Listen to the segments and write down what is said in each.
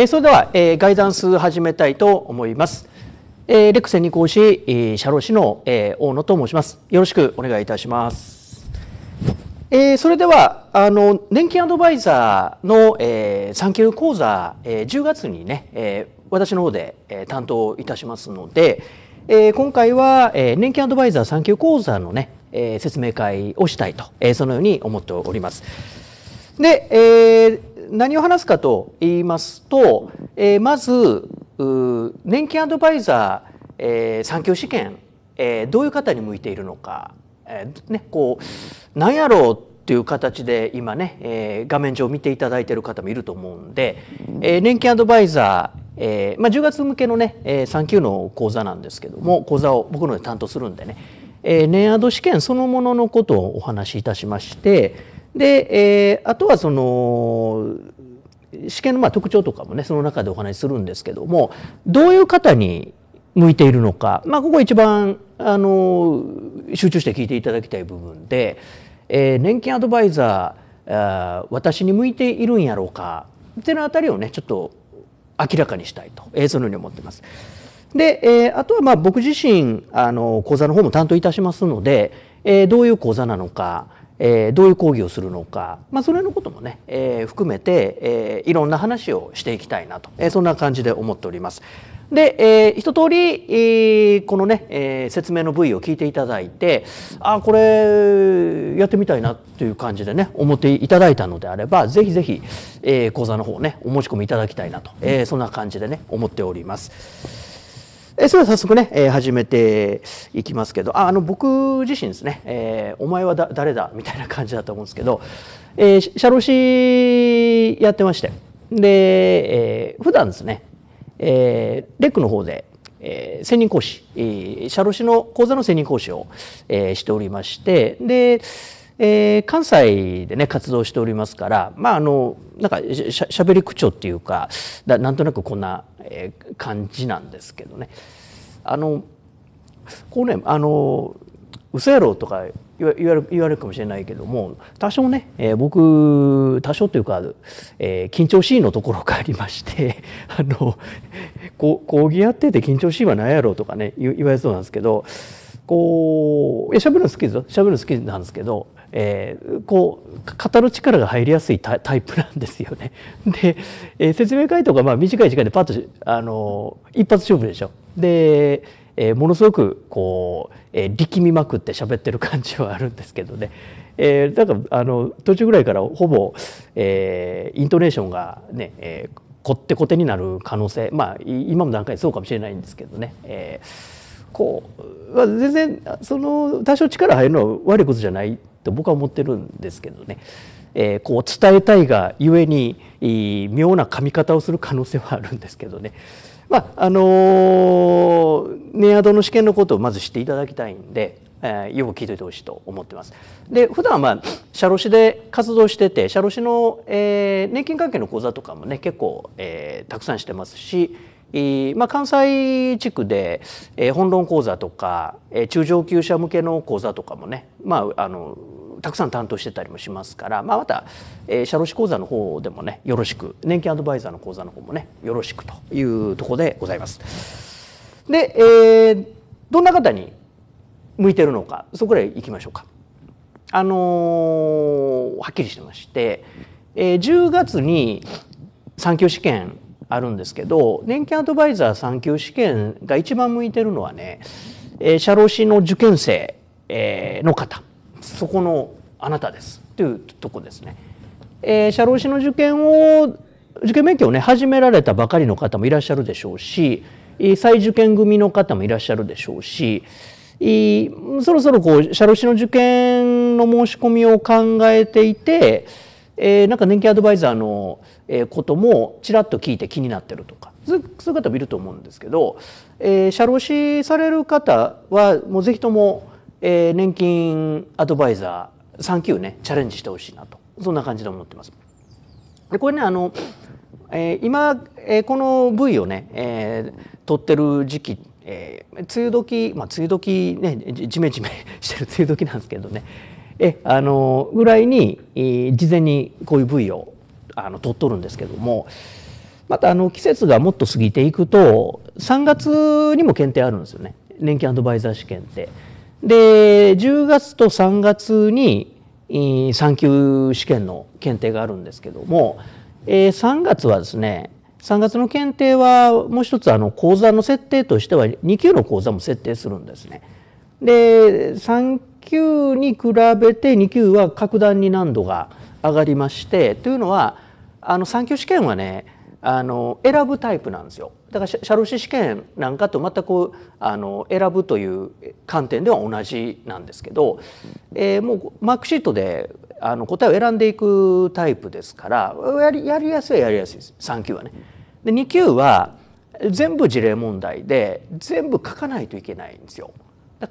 えそれでは、えガイダンス始めたいと思います。えレクセンに講師、え社労士の、え大野と申します。よろしくお願いいたします。えそれでは、あの、年金アドバイザーの、え産休講座、え10月にね、え私の方で、え担当いたしますので、え今回は、え年金アドバイザー産休講座のね、え説明会をしたいと、えそのように思っております。で、えー何を話すかと言いますと、えー、まず年金アドバイザー、えー、産業試験、えー、どういう方に向いているのか、えー、ね、こう何やろうっていう形で今ね、えー、画面上見ていただいている方もいると思うんで、えー、年金アドバイザー、えーまあ、10月向けのね、えー、3級の講座なんですけども講座を僕ので担当するんでね、えー、年アド試験そのもののことをお話しいたしましてで、えー、あとはその試験のまあ特徴とかもねその中でお話しするんですけどもどういう方に向いているのか、まあ、ここ一番あの集中して聞いていただきたい部分で、えー、年金アドバイザーあ私に向いているんやろうかっていうあたりをねちょっと明らかにしたいと、えー、そのように思ってます。で、えー、あとはまあ僕自身あの講座の方も担当いたしますので、えー、どういう講座なのか、えー、どういう講義をするのか、まあ、それのこともね、えー、含めて、えー、いろんな話をしていきたいなと、えそんな感じで思っております。で、えー、一通り、えー、このね、えー、説明の部位を聞いていただいてあこれやってみたいなという感じでね思っていただいたのであればぜひぜひ、え講座の方ねお申し込みいただきたいなと、えそんな感じでね思っております。えそれでは早速ね、え始めていきますけどああの僕自身ですね、えお前はだ誰だみたいな感じだと思うんですけど、えー、シャロシやってましてで、えー、普段ですね、えー、レックの方でえー、専任講師、えー、社労士の講座の専任講師を、えー、しておりましてで、えー、関西でね活動しておりますからまああのなんかしゃしゃべり口調っていうかだなんとなくこんなえ感じなんですけどね。あのこうねあの嘘やろとか言われるかもしれないけども多少ね、えー、僕多少というか、えー、緊張しいのところがありまして あのこ講義やってて緊張しいはないやろとかね言われそうなんですけどこういやしゃべるの好きですよしゃべるの好きなんですけどえー、こう語る力が入りやすいタイプなんですよね。で、えー、説明会とかまあ短い時間でパッとあのー、一発勝負でしょ。で、えー、ものすごくこう、えー、力みまくって喋ってる感じはあるんですけどね。えー、だからあの途中ぐらいからほぼ、えー、イントネーションがね、えー、こってこてになる可能性まあ今の段階そうかもしれないんですけどね。えーこうまあ、全然その多少力入るのは悪いことじゃないって僕は思ってるんですけどね、えー、こう伝えたいがゆえに、妙な噛み方をする可能性はあるんですけどね。まああのー、ネアドの試験のことをまず知っていただきたいんで、えー、よく聞いておいてほしいと思ってます。で普段はまあ社労士で活動してて社労士の、えー、年金関係の講座とかもね結構、えー、たくさんしてますし、えーまあ、関西地区で、えー、本論講座とか、えー、中上級者向けの講座とかもね、まあ、あのたくさん担当してたりもしますから、まあ、また、えー、社労士講座の方でもねよろしく年金アドバイザーの講座の方もねよろしくというとこでございます。で、えー、どんな方に向いてるのかそこらへ行きましょうか。あのー、はっきりしてまして、えー、10月に産休試験あるんですけど年金アドバイザー産休試験が一番向いてるのはね、えー、社労士の受験生、えー、の方そこのあなたですというとこですね。えー、社労士の受験を受験勉強をね始められたばかりの方もいらっしゃるでしょうし再受験組の方もいらっしゃるでしょうしそろそろこう社労士の受験の申し込みを考えていて、えー、なんか年金アドバイザーのこともちらっと聞いて気になってるとかそういう方もいると思うんですけど、えー、社労士される方はもう是非ともえー、年金アドバイザー3級ねチャレンジしてほしいなとそんな感じで思ってます。でこれねあの、えー、今、えー、この部位をね、えー、取ってる時期えー、梅雨時、まあ、梅雨時ねじめじめ してる梅雨時なんですけどねえあのぐらいに、えー、事前にこういう部位をあの取っとるんですけどもまたあの季節がもっと過ぎていくと3月にも検定あるんですよね年金アドバイザー試験って。で10月と3月に3級試験の検定があるんですけども、えー、3月はですね3月の検定はもう一つあの講座の設定としては2級の講座も設定するんですね。で3級に比べて2級は格段に難度が上がりましてというのはあの3級試験はねあの選ぶタイプなんですよ。だから社労士試験なんかと全くあの選ぶという観点では同じなんですけど、えー、もうマークシートであの答えを選んでいくタイプですからやりやりやすいはやりやすいです3級はね。で2級は全部事例問題で全部書かないといけないんですよ。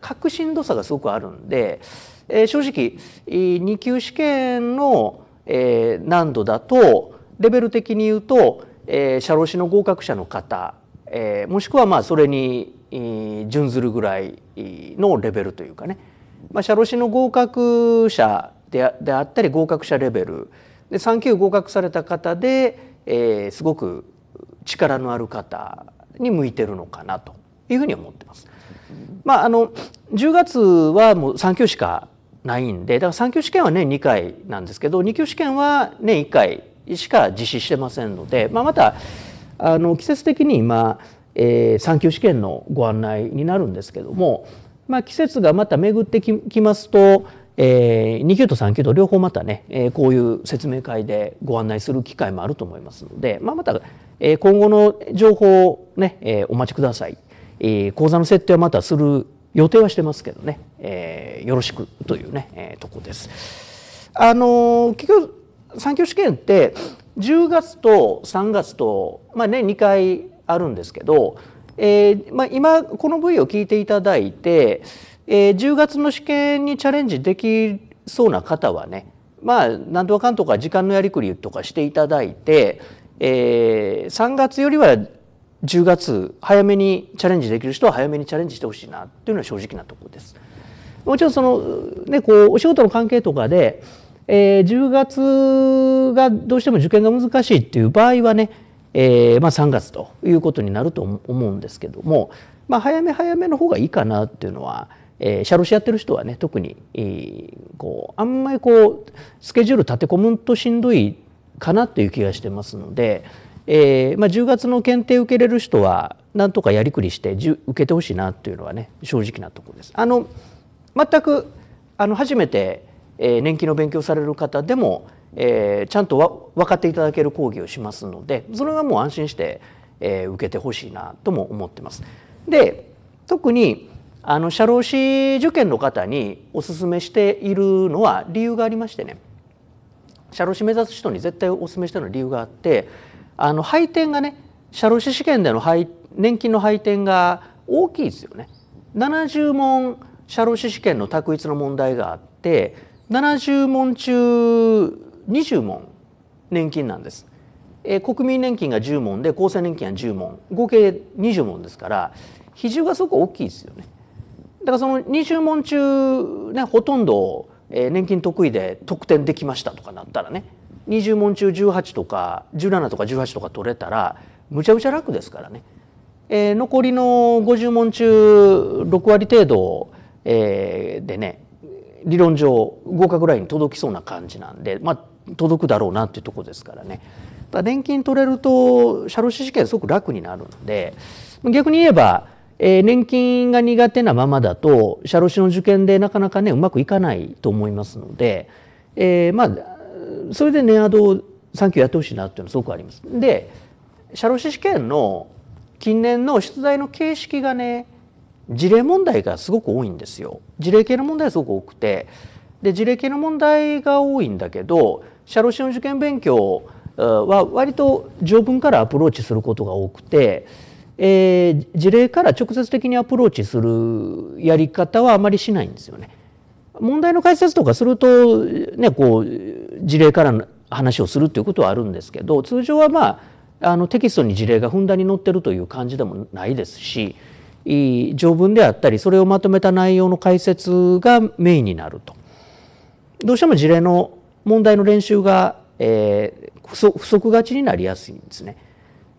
確信度差がすごくあるんで、えー、正直2級試験のえ難度だとレベル的に言うとえー、社労士の合格者の方、えー、もしくはまあそれに、えー、準ずるぐらいのレベルというかね、まあ、社労士の合格者でであったり合格者レベルで3級合格された方で、えー、すごく力のある方に向いてるのかなというふうに思ってます。まあ、あの10月はもう3級しかないんでだから3級試験は年、ね、2回なんですけど2級試験は年、ね、1回しか実施してませんので、まあ、またあの季節的に今、えー、産休試験のご案内になるんですけども、まあ、季節がまた巡ってきますと、えー、2級と3級と両方またね、えー、こういう説明会でご案内する機会もあると思いますので、まあ、また、えー、今後の情報をね、えー、お待ちください、えー、講座の設定はまたする予定はしてますけどね、えー、よろしくというね、えー、とこです。あの結局産休試験って10月と3月と、まあ、ね、2回あるんですけど、えーまあ、今この部位を聞いていただいて、えー、10月の試験にチャレンジできそうな方はねまあ何とかかんとか時間のやりくりとかしていただいて、えー、3月よりは10月早めにチャレンジできる人は早めにチャレンジしてほしいなというのは正直なところです。もちろんその、ね、こうお仕事の関係とかでえー、10月がどうしても受験が難しいっていう場合はね、えー、まあ、3月ということになると思うんですけども、まあ、早め早めの方がいいかなっていうのは、えー、シャロシやってる人はね特に、えー、こうあんまりこうスケジュール立て込むとしんどいかなっていう気がしてますので、えーまあ、10月の検定受けれる人はなんとかやりくりして受けてほしいなっていうのはね正直なところです。あの全くあの初めてえー、年金の勉強される方でも、えー、ちゃんとわ分かっていただける講義をしますのでそれはもう安心して、えー、受けてほしいなとも思ってます。で特にあの社労士受験の方にお勧めしているのは理由がありましてね社労士目指す人に絶対お勧めしてるのは理由があってあの配点がね社労士試験での配年金の配点が大きいですよね。70問社労士試験の卓一の問題があって70問中20問年金なんです。え国民年金が10問で厚生年金が10問合計20問ですから比重がすごく大きいですよね。だからその20問中、ね、ほとんど、え年金得意で得点できましたとかなったらね20問中18とか17とか18とか取れたらむちゃむちゃ楽ですからね、えー、残りの50問中6割程度、えー、でね理論上合格ラインに届きそうな感じなんで、まあ、届くだろうなっていうとこですからね。だ年金取れると社労士試験すごく楽になるので逆に言えば、えー、年金が苦手なままだと社労士の受験でなかなかねうまくいかないと思いますので、えー、まあそれで値アド産休やってほしいなっていうのはすごくあります。で社労士試験の近年の出題の形式がね事例問題がすごく多いんですよ。事例系の問題すごく多くてで事例系の問題が多いんだけど社労士の受験勉強は割と条文からアプローチすることが多くて、えー、事例から直接的にアプローチするやり方はあまりしないんですよね。問題の解説とかすると、ね、こう事例からの話をするっていうことはあるんですけど通常はまああのテキストに事例がふんだんに載ってるという感じでもないですし条文であったりそれをまとめた内容の解説がメインになるとどうしても事例の問題の練習が、えー、不足がちになりやすいんですね。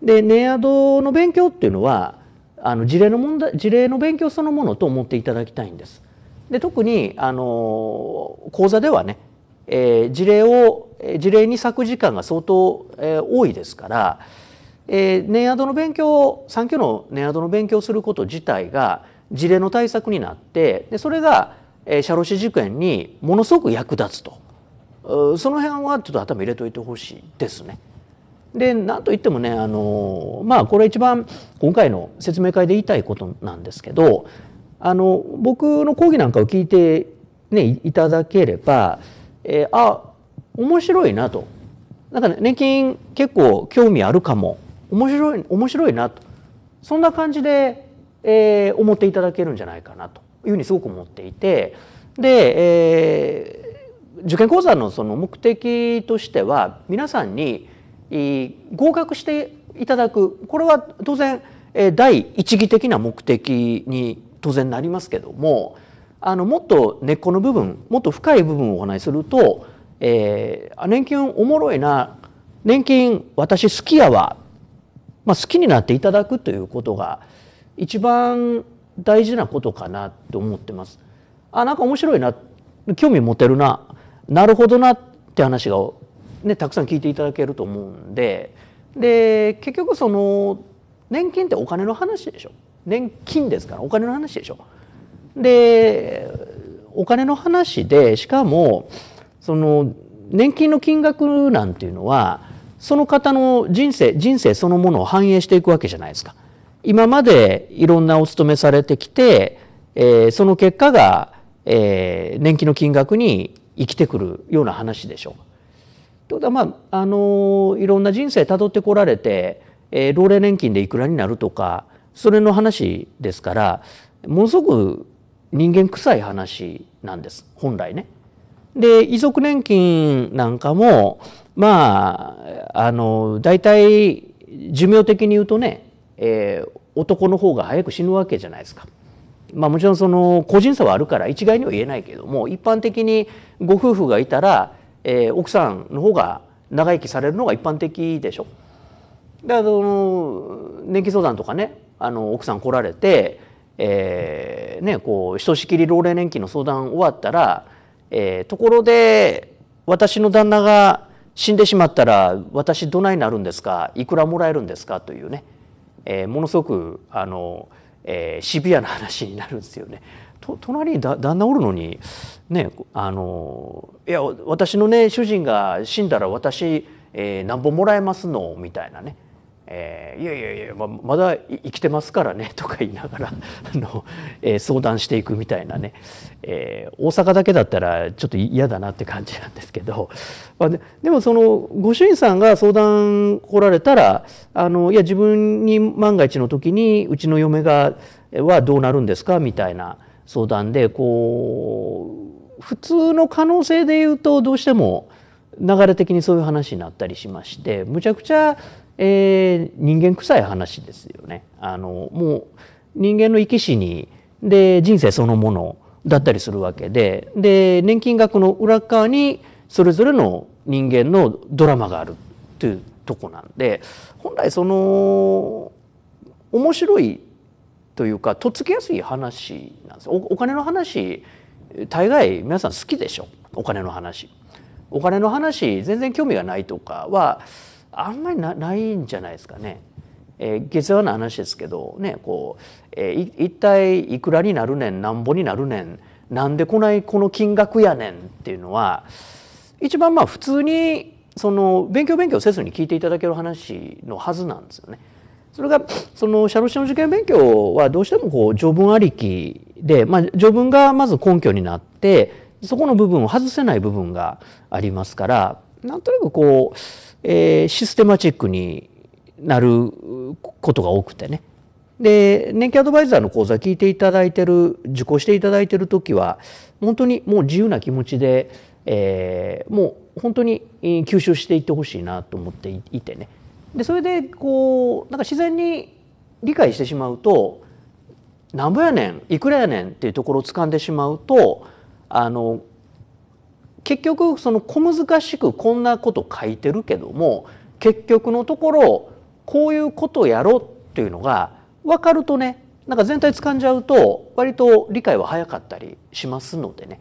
でネアドの勉強っていうのはあの事例の問題事例の勉強そのものと思っていただきたいんです。で特にあの講座ではね、えー、事例を事例に咲く時間が相当、えー、多いですから。えー、年アの勉強を産休の年アの勉強をすること自体が事例の対策になってでそれが、えー、社労士受験にものすごく役立つとその辺はちょっと頭入れといてほしいですね。で何といってもねあのまあこれ一番今回の説明会で言いたいことなんですけどあの僕の講義なんかを聞いて、ね、いただければ、えー、あ面白いなとなんか、ね、年金結構興味あるかも面白い面白いなとそんな感じで、えー、思っていただけるんじゃないかなというふうにすごく思っていてで、えー、受験講座のその目的としては皆さんに合格していただくこれは当然、え第一義的な目的に当然なりますけどもあのもっと根っこの部分もっと深い部分をお話しすると、えー、年金おもろいな年金私好きやわまあ、好きになっていただくということが一番大事なことかなと思ってます。あなんか面白いな興味持てるななるほどなって話が、ね、たくさん聞いていただけると思うんでで結局その年金ってお金の話でしょ年金ですからお金の話でしょ。でお金の話でしかもその年金の金額なんていうのはその方の人生人生そのものを反映していくわけじゃないですか。今までいろんなお勤めされてきて、えー、その結果が、えー、年金の金額に生きてくるような話でしょう。ということはまあ、あのいろんな人生たどってこられて、えー、老齢年金でいくらになるとかそれの話ですからものすごく人間臭い話なんです本来ね。で遺族年金なんかもまあ、あの、大体、寿命的に言うとね、えー、男の方が早く死ぬわけじゃないですか。まあ、もちろんその個人差はあるから一概には言えないけども一般的にご夫婦がいたら、えー、奥さんの方が長生きされるのが一般的でしょ。だからその年金相談とかねあの奥さん来られて、えーね、こうひとしきり老齢年金の相談終わったら、えー、ところで私の旦那が死んでしまったら私どないなるんですかいくらもらえるんですかというね、えー、ものすごくあの、えー、シビアな話になるんですよね。と隣にだ旦那おるのに、ね、あのいや私のね主人が死んだら私、えー、なんぼもらえますのみたいなねえー、いやいやいやままだ生きてますからね とか言いながらあの、えー、相談していくみたいなね、えー、大阪だけだったらちょっと嫌だなって感じなんですけど、まあ、でもそのご主人さんが相談来られたらあのいや自分に万が一の時にうちの嫁がはどうなるんですかみたいな相談でこう普通の可能性で言うとどうしても流れ的にそういう話になったりしましてむちゃくちゃえー、人間臭い話ですよね。あのもう人間の生き死にで人生そのものだったりするわけでで年金額の裏側にそれぞれの人間のドラマがあるというとこなんで本来その面白いというかとっつきやすい話なんですおお金の話大概皆さん好きでしょお金の話。お金の話全然興味がないとかはあんまりないんじゃないですかね。えー、下世話な話ですけどねこう、えー、一体いくらになるねんなんぼになるねんなんで来ないこの金額やねんっていうのは一番まあ普通にその勉強勉強せずに聞いていただける話のはずなんですよね。それがその社労士の受験勉強はどうしてもこう序文ありきで、まあ、序文がまず根拠になってそこの部分を外せない部分がありますからなんとなくこうえー、システマチックになることが多くてねで年金アドバイザーの講座聞いていただいてる受講していただいてる時は本当にもう自由な気持ちで、えー、もう本当に吸収していってほしいなと思っていてねでそれでこうなんか自然に理解してしまうとなんぼやねんいくらやねんっていうところを掴んでしまうとあの結局その小難しくこんなこと書いてるけども結局のところこういうことやろっていうのが分かるとねなんか全体掴んじゃうと割と理解は早かったりしますのでね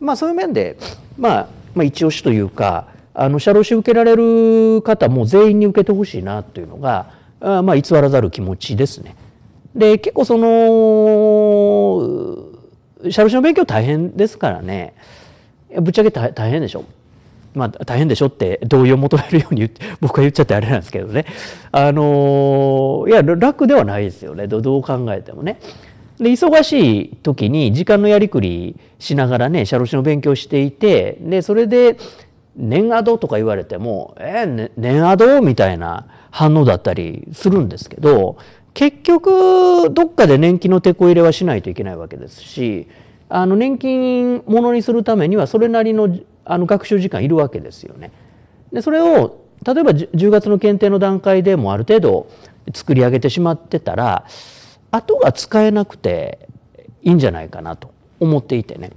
まあそういう面で、まあ、まあ一押しというかあの社労士受けられる方も全員に受けてほしいなというのがまあ偽らざる気持ちですね。で結構その社労士の勉強大変ですからね。ぶっちゃけ大変でしょ。まあ、大変でしょって同意を求めるように 僕が言っちゃってあれなんですけどね。あのいや楽ではないですよねどう考えてもね。で忙しい時に時間のやりくりしながらね社労士の勉強していてでそれで年アドとか言われても「えー、ね、年アド?」みたいな反応だったりするんですけど結局どっかで年金のてこ入れはしないといけないわけですしあの年金ものにするためにはそれなりのあの学習時間いるわけですよね。でそれを例えば10月の検定の段階でもある程度作り上げてしまってたら後が使えなくていいんじゃないかなと思っていてね。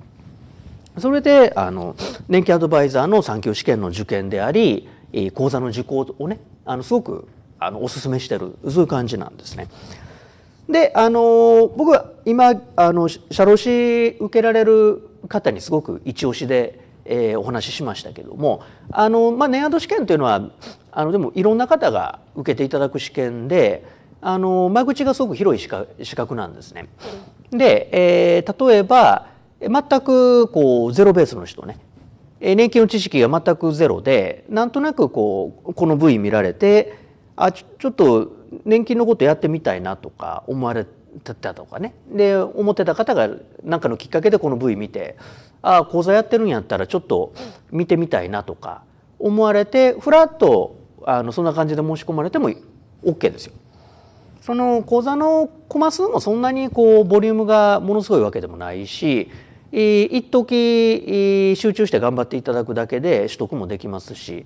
それであの年金アドバイザーの産休試験の受験であり講座の受講をねあのすごくあのおすすめしてるそういう感じなんですね。であの僕は今あの社労士受けられる方にすごく一押しで、えー、お話ししましたけどもあの、まあ、年度試験というのはあのでもいろんな方が受けていただく試験であの間口がすごく広い資格なんですね。で、えー、例えば全くこうゼロベースの人ね年金の知識が全くゼロでなんとなくこうこの部位見られてあちょっと年金のことやってみたいなとか思われてたとかねで思ってた方が何かのきっかけでこの V 見てああ講座やってるんやったらちょっと見てみたいなとか思われてふらっとあのそんな感じで申し込まれても OK ですよ。その講座のコマ数もそんなにこうボリュームがものすごいわけでもないし一時集中して頑張っていただくだけで取得もできますし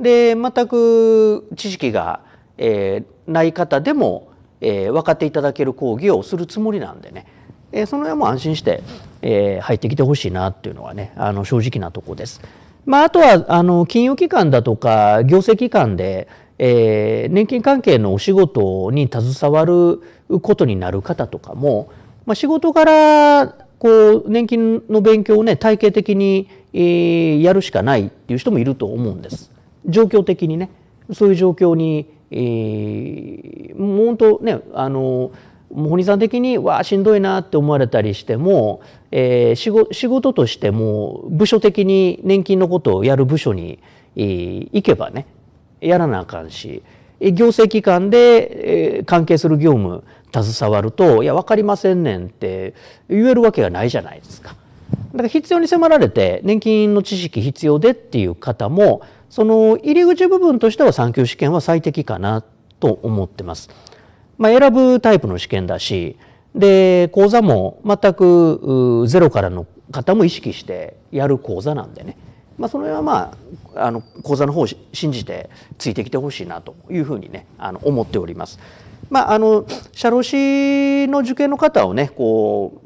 で全く知識がえー、ない方でも、えー、分かっていただける講義をするつもりなんでね、えー、その辺も安心して、えー、入ってきてほしいなっていうのはねあの正直なとこです。まあ、あとはあの金融機関だとか行政機関で、えー、年金関係のお仕事に携わることになる方とかも、まあ、仕事柄こう年金の勉強をね体系的に、えー、やるしかないっていう人もいると思うんです状況的にねそういう状況に、えー、もう本当ねあの本人さん的にわあしんどいなって思われたりしても、えー、仕事仕事としても部署的に年金のことをやる部署に、えー、行けばねやらなあかんし行政機関で、えー、関係する業務携わると「いや分かりませんねん」って言えるわけがないじゃないですか。だから必要に迫られて年金の知識必要でっていう方もその入り口部分としては産休試験は最適かなと思ってます。まあ、選ぶタイプの試験だし、で、講座も全くゼロからの方も意識してやる講座なんでね。まあ、その辺はまあ、あの、講座の方を信じてついてきてほしいなというふうにね、あの、思っております。まあ、あの、社労士の受験の方をね、こう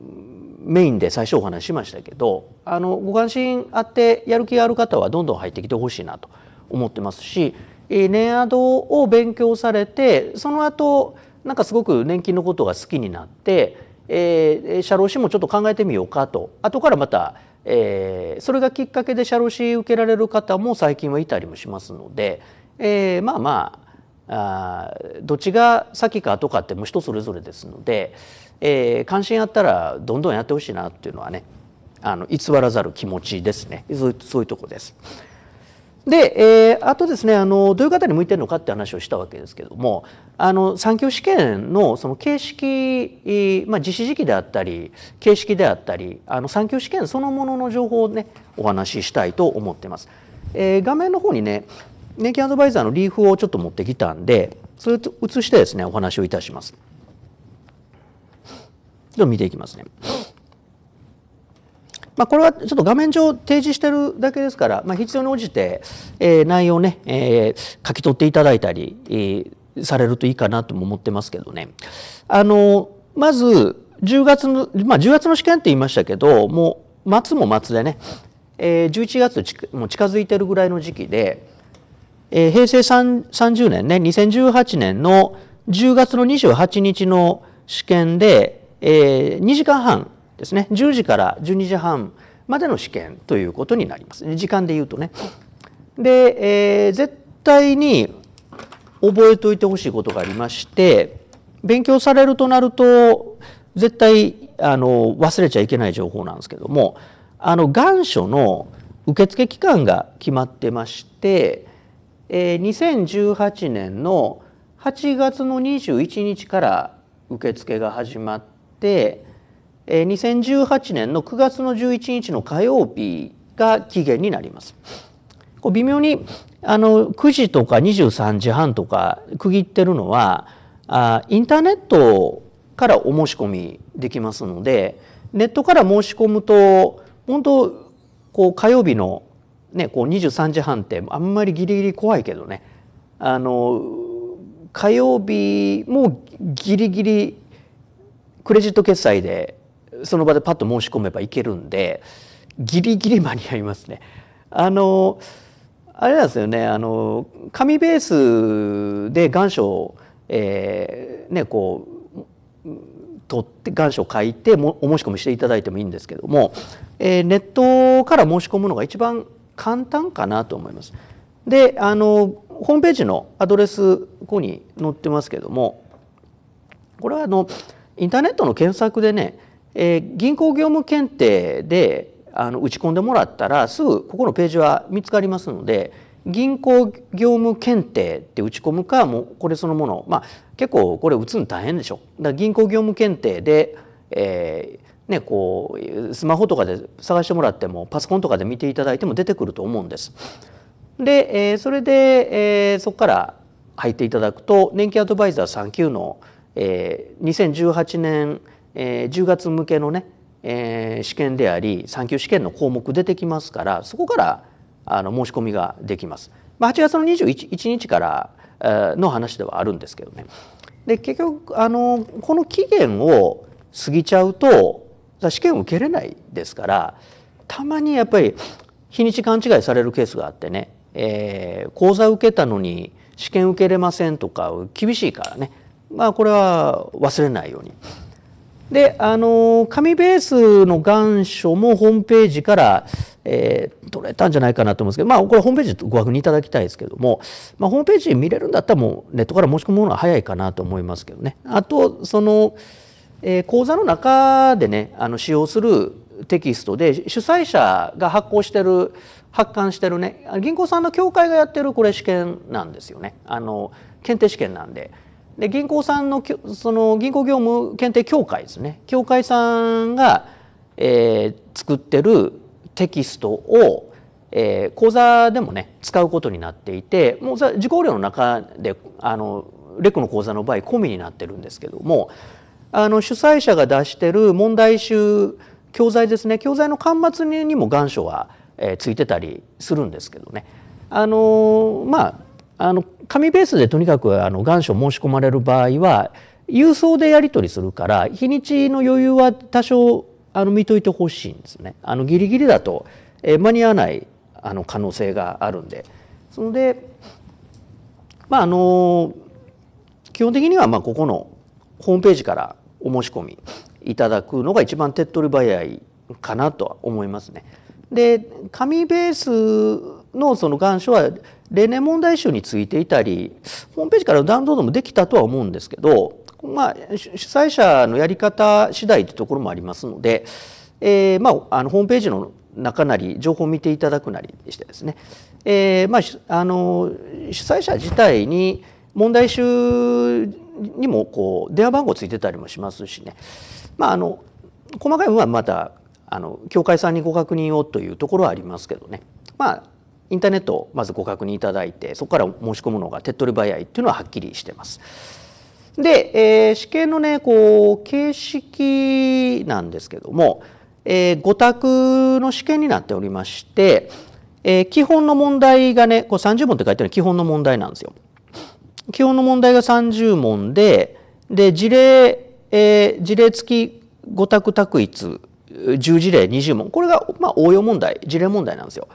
メインで最初お話ししましたけどあのご関心あってやる気がある方はどんどん入ってきてほしいなと思ってますし年アドを勉強されてその後なんかすごく年金のことが好きになって、えー、社労士もちょっと考えてみようかと後からまた、えー、それがきっかけで社労士受けられる方も最近はいたりもしますので、えー、まあまああどっちが先か後かっても人それぞれですのでえー、関心あったらどんどんやってほしいなっていうのはねあの偽らざる気持ちですねそういうとこです。で、えー、あとですねあのどういう方に向いてるのかって話をしたわけですけどもあの産業試験のその形式、まあ、実施時期であったり形式であったりあの産業試験そのものの情報をねお話ししたいと思ってます。えー、画面の方にね年金アドバイザーのリーフをちょっと持ってきたんでそれを映してですねお話をいたします。ょっと見ていきますね。まあ、これはちょっと画面上提示してるだけですから、まあ、必要に応じて、えー、内容をね、えー、書き取っていただいたり、えー、されるといいかなとも思ってますけどね。あのまず10月の、まあ、10月の試験って言いましたけどもう末も末でね、えー、11月ちも近づいてるぐらいの時期で、えー、平成30年ね2018年の10月の28日の試験で、2時間半ですね10時から12時半までの試験ということになります時間で言うとね。で、えー、絶対に覚えておいてほしいことがありまして勉強されるとなると絶対あの忘れちゃいけない情報なんですけどもあの願書の受付期間が決まってまして、えー、2018年の8月の21日から受付が始まって、えー、2018年の9月の11日の火曜日が期限になります。こう微妙にあの9時とか23時半とか区切ってるのはあインターネットからお申し込みできますのでネットから申し込むと本当こう火曜日の、ね、こう23時半ってあんまりギリギリ怖いけどねあの火曜日もギリギリクレジット決済でその場でパッと申し込めばいけるんでギリギリ間に合いますね。あのあれなんですよねあの紙ベースで願書を、えー、ねこう取って願書を書いてもお申し込みしていただいてもいいんですけども、えー、ネットから申し込むのが一番簡単かなと思います。であのホームページのアドレスここに載ってますけどもこれはあのインターネットの検索でね、えー、銀行業務検定であの打ち込んでもらったらすぐここのページは見つかりますので銀行業務検定って打ち込むかもうこれそのものまあ結構これ打つの大変でしょ。だから銀行業務検定で、えーね、こうスマホとかで探してもらってもパソコンとかで見ていただいても出てくると思うんです。で、えー、それで、えー、そこから入っていただくと年金アドバイザー3級のえ2018年、え10月向けのね、え試験であり産休試験の項目出てきますからそこからあの申し込みができます。まあ、8月の21日からの話ではあるんですけどね。で結局あのこの期限を過ぎちゃうと試験を受けれないですからたまにやっぱり日にち勘違いされるケースがあってね、えー、講座受けたのに試験受けれませんとか厳しいからねまあ、これは忘れないように。であの紙ベースの願書もホームページから、えー、取れたんじゃないかなと思うんですけど、まあ、これホームページご確認いただきたいですけども、まあ、ホームページ見れるんだったらもうネットから申し込むのは早いかなと思いますけどねあとその、えー、講座の中でねあの使用するテキストで主催者が発行してる発刊してるね銀行さんの協会がやってるこれ試験なんですよねあの検定試験なんで。で銀行さんのその銀行業務検定協会ですね協会さんが、えー、作ってるテキストを、えー、講座でもね使うことになっていてもう受講料の中であのレクの講座の場合込みになってるんですけどもあの主催者が出してる問題集教材ですね教材の端末にも願書は、えー、ついてたりするんですけどねあのまああの紙ベースでとにかくあの願書申し込まれる場合は郵送でやり取りするから日にちの余裕は多少あの見といてほしいんですね。あのギリギリだと、え間に合わないあの可能性があるんで。そのでまああの基本的にはまあここのホームページからお申し込みいただくのが一番手っ取り早いかなとは思いますね。で紙ベースのその願書は例年問題集についていたりホームページからダウンロードもできたとは思うんですけど、まあ、主催者のやり方次第というところもありますので、えー、まあ、あのホームページの中なり情報を見ていただくなりしてですね、えー、まあ、あの主催者自体に問題集にもこう電話番号ついてたりもしますしね、まあ、あの細かい部分はまたあの協会さんにご確認をというところはありますけどね、まあ、インターネットをまずご確認いただいてそこから申し込むのが手っ取り早いっていうのははっきりしてます。で、えー、試験のねこう形式なんですけども、えー、5択の試験になっておりまして、えー、基本の問題がねこう30問って書いてあるのは基本の問題なんですよ。基本の問題が30問でで事例、えー、事例付き5択択一10事例20問これが、まあ、応用問題事例問題なんですよ。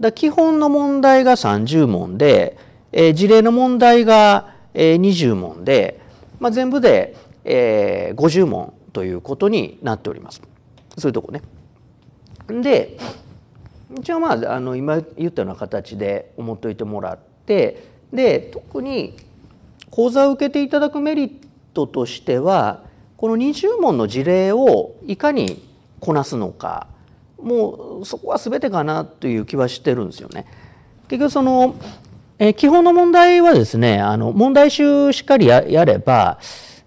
だ基本の問題が30問で、えー、事例の問題が、えー、20問で、まあ、全部で、えー、50問ということになっております。そういうとこね。で一応まああの今言ったような形で思っといてもらってで特に講座を受けていただくメリットとしてはこの20問の事例をいかにこなすのか。もうそこは全てかなという気はしてるんですよね。結局その、えー、基本の問題はですねあの問題集しっかりやれば、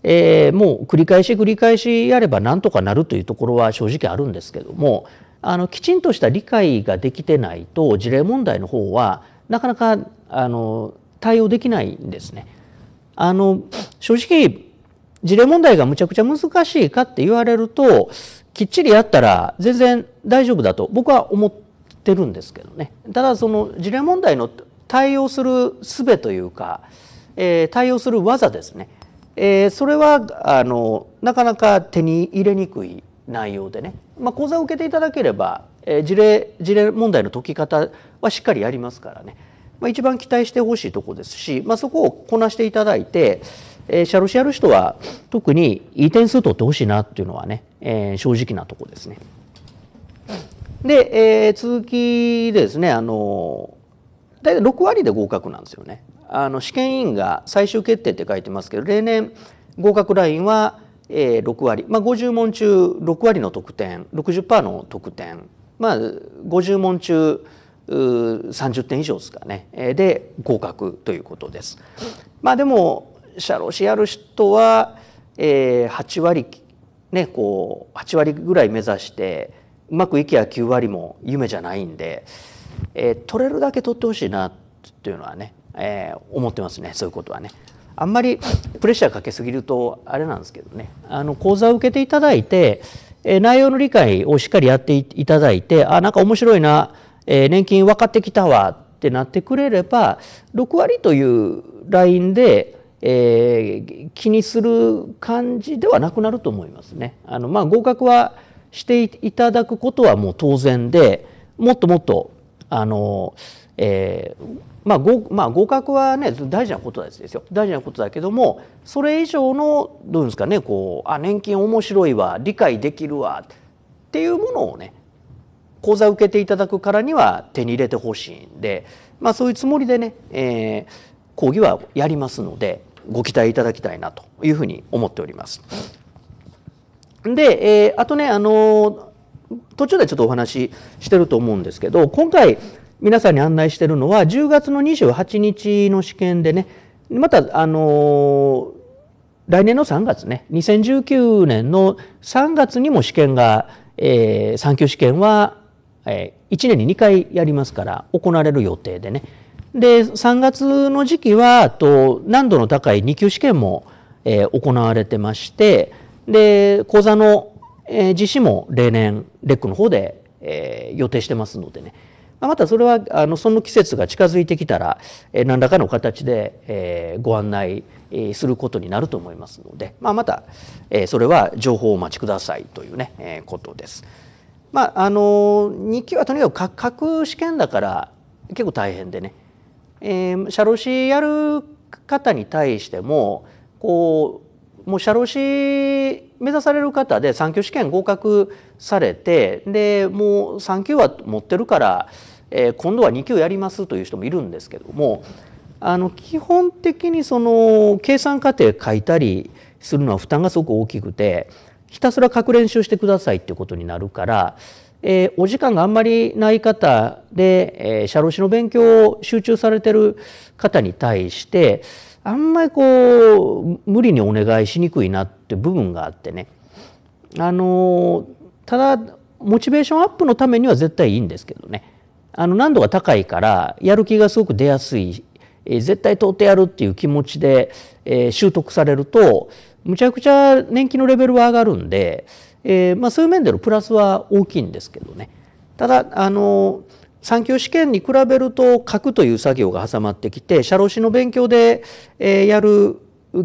えー、もう繰り返し繰り返しやればなんとかなるというところは正直あるんですけどもあのきちんとした理解ができてないと事例問題の方はなかなかあの対応できないんですね。あの正直事例問題がむちゃくちゃ難しいかって言われるときっちりやったら全然大丈夫だと僕は思ってるんですけどねただその事例問題の対応する術というか、えー、対応する技ですね、えー、それはあのなかなか手に入れにくい内容でね、まあ、講座を受けていただければ、えー、事例事例問題の解き方はしっかりやりますからね、まあ、一番期待してほしいとこですし、まあ、そこをこなしていただいて、えー、シャルシアルは特にいい点数取ってほしいなっていうのはね、えー、正直なとこですね。で、えー、続きですね、あの大体6割で合格なんですよね。あの試験委員が最終決定って書いてますけど例年合格ラインは、えー、6割、まあ、50問中6割の得点60%の得点、まあ、50問中30点以上ですかねで合格ということです。まあ、でも社労士やる人は、えー、8割ねこう八割ぐらい目指してうまくいきや9割も夢じゃないんで、えー、取れるだけ取ってほしいなっていうのはね、えー、思ってますねそういうことはね。あんまりプレッシャーかけすぎるとあれなんですけどねあの講座を受けていただいて、えー、内容の理解をしっかりやっていただいてあなんか面白いな、えー、年金分かってきたわってなってくれれば6割というラインでえー、気にする感じではなくなると思いますね。あのまあ、合格はしていただくことはもう当然でもっともっとあの、えーまあ合まあ、合格はね大事なことですよ大事なことだけどもそれ以上のどうですかねこうあ年金面白いわ理解できるわっていうものをね講座受けていただくからには手に入れてほしいんで、まあ、そういうつもりでね、えー、講義はやりますので。ご期待いただきたいなというふうに思っております。で、えー、あとね、あの途中でちょっとお話ししてると思うんですけど、今回皆さんに案内してるのは、10月の28日の試験でね、また、あの来年の3月ね、2019年の3月にも試験が、えー、級試験は、えー、1年に2回やりますから、行われる予定でね、で3月の時期はと難度の高い2級試験も、えー、行われてましてで講座の、えー、実施も例年レックの方で、えー、予定してますのでねまたそれはあのその季節が近づいてきたら、えー、何らかの形で、えー、ご案内することになると思いますので、まあ、また、えー、それは情報をお待ちくださいというね、えー、ことです。まあ、あの日記はとにかく各試験だから結構大変でねえー、社労士やる方に対してもこうもう社労士目指される方で産休試験合格されてでもう産休は持ってるから、えー、今度は2級やりますという人もいるんですけどもあの基本的にその計算過程書いたりするのは負担がすごく大きくてひたすら書く練習してくださいっていうことになるからえー、お時間があんまりない方で、えー、社労士の勉強を集中されてる方に対して、あんまりこう、無理にお願いしにくいなって部分があってね。あのただ、モチベーションアップのためには絶対いいんですけどね。あの、難度が高いから、やる気がすごく出やすい、えー、絶対通ってやるっていう気持ちで、えー、習得されると、むちゃくちゃ年金のレベルは上がるんで、えー、まあ、そういう面でのプラスは大きいんですけどねただあの産休試験に比べると書くという作業が挟まってきて社労士の勉強で、えー、やる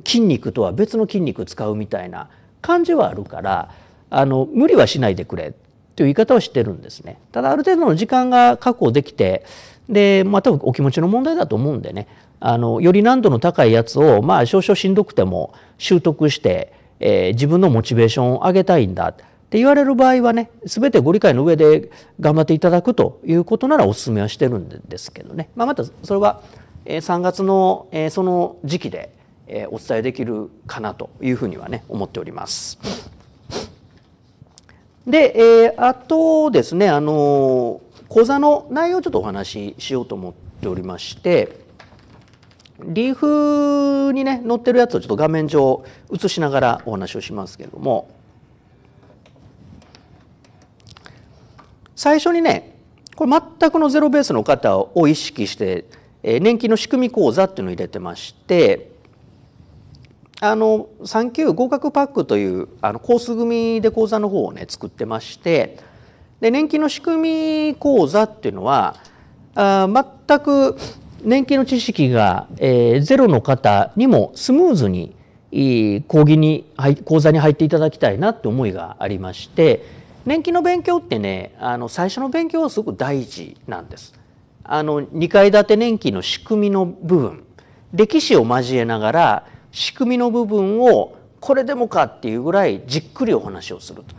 筋肉とは別の筋肉使うみたいな感じはあるからあの無理はしないでくれという言い方はしてるんですね。ただある程度の時間が確保できてでまあ多分お気持ちの問題だと思うんでねあのより難度の高いやつをまあ少々しんどくても習得してえー、自分のモチベーションを上げたいんだって言われる場合はね全てご理解の上で頑張っていただくということならお勧めはしてるんですけどね、まあ、またそれは3月のその時期でお伝えできるかなというふうにはね思っております。で、えー、あとですねあの講座の内容をちょっとお話ししようと思っておりましてリーフにね載ってるやつをちょっと画面上映しながらお話をしますけれども最初にねこれ全くのゼロベースの方を意識して年金の仕組み講座っていうのを入れてましてあの3級合格パックというあのコース組で講座の方をね作ってましてで年金の仕組み講座っていうのはあ全く年金の知識が、えー、ゼロの方にもスムーズに講義に講座に入っていただきたいなって思いがありまして年金の勉強ってねあの最初の勉強はすごく大事なんです。あの2階建て年金の仕組みの部分歴史を交えながら仕組みの部分をこれでもかっていうぐらいじっくりお話をすると。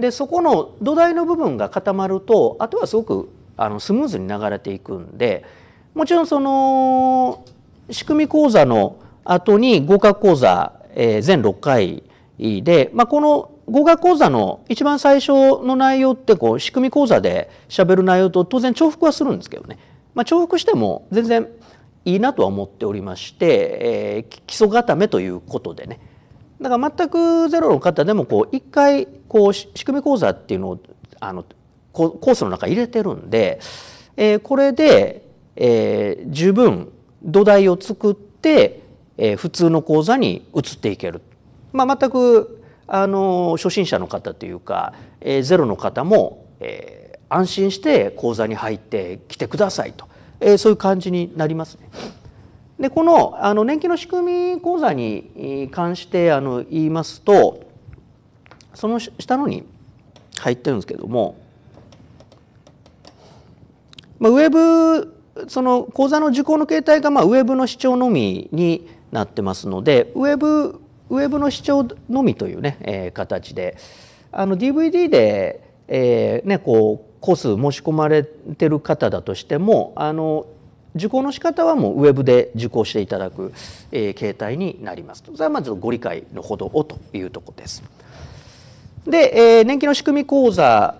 でそこの土台の部分が固まるとあとはすごくあのスムーズに流れていくんで。もちろんその仕組み講座の後に合格講座、えー、全6回で、まあ、この合格講座の一番最初の内容ってこう仕組み講座でしゃべる内容と当然重複はするんですけどね、まあ、重複しても全然いいなとは思っておりまして、えー、基礎固めということでねだから全くゼロの方でも一回こう仕組み講座っていうのをあのコースの中入れてるんで、えー、これでえー、十分土台を作って、えー、普通の講座に移っていける。まあ、全くあの初心者の方というか、えー、ゼロの方も、えー、安心して講座に入ってきてくださいと、えー、そういう感じになりますね。でこのあの年金の仕組み講座に関してあの言いますとその下のに入ってるんですけども、まあ、ウェブその講座の受講の形態がまあウェブの視聴のみになってますのでウェブウェブの視聴のみというね、えー、形であの DVD で、えー、ね、こうコース申し込まれてる方だとしてもあの受講の仕方はもうウェブで受講していただく、えー、形態になります。それはまずご理解のほどをというとこです。で、えー、年金の仕組み講座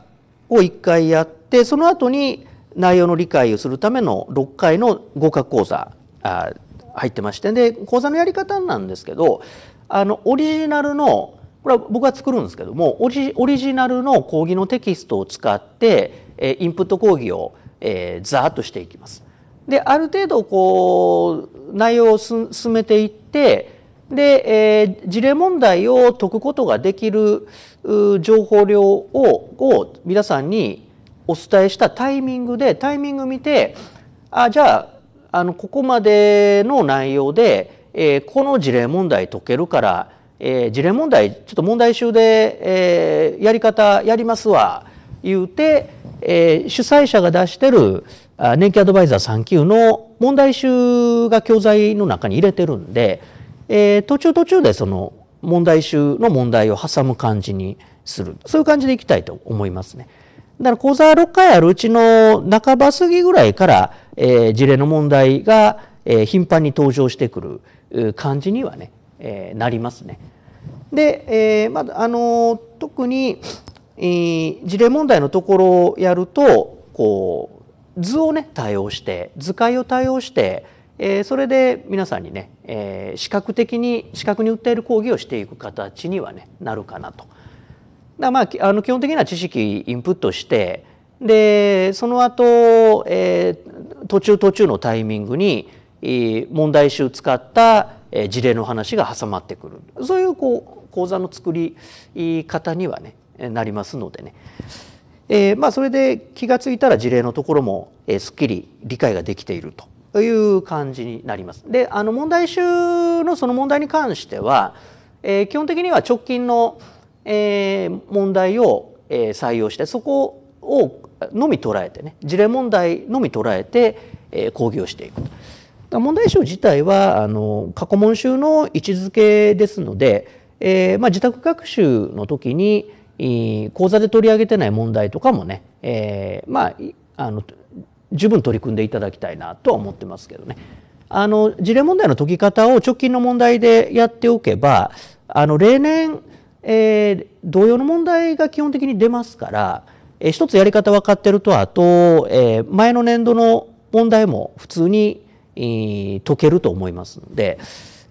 を1回やってその後に内容の理解をするための6回の合格講座入ってましてで講座のやり方なんですけどあのオリジナルのこれは僕が作るんですけどもオリジナルの講義のテキストを使ってインプット講義をざーっとしていきます。である程度こう内容を進めていってで、えー、事例問題を解くことができる情報量をを皆さんにお伝えしたタイミングでタイミング見てあじゃああのここまでの内容で、えー、この事例問題解けるから、えー、事例問題ちょっと問題集で、えー、やり方やりますわ言うて、えー、主催者が出してる年季アドバイザー3級の問題集が教材の中に入れてるんで、えー、途中途中でその問題集の問題を挟む感じにするそういう感じでいきたいと思いますね。だから講座6回あるうちの半ば過ぎぐらいから、えー、事例の問題が、えー、頻繁に登場してくる感じにはね、えー、なりますね。で、えーまあ、あの特に、えー、事例問題のところをやるとこう図をね対応して図解を対応して、えー、それで皆さんにね、えー、視覚的に視覚に訴える講義をしていく形にはねなるかなと。だまああの基本的には知識インプットしてでその後、えー、途中途中のタイミングに問題集使った事例の話が挟まってくるそういうこう講座の作り方にはねなりますのでね、えー、まあ、それで気が付いたら事例のところも、すっきり理解ができているという感じになります。であの問題集のその問題に関しては、えー、基本的には直近のえ問題を、え採用してそこをのみ捉えてね事例問題のみ捉えて、え講義をしていくと。問題集自体はあの過去問集の位置づけですので、えーまあ、自宅学習の時に、講座で取り上げてない問題とかもね、えー、まああの十分取り組んでいただきたいなとは思ってますけどね。あの事例問題の解き方を直近の問題でやっておけばあの例年えー、同様の問題が基本的に出ますから、えー、一つやり方分かってるとあと、えー、前の年度の問題も普通に、えー、解けると思いますので、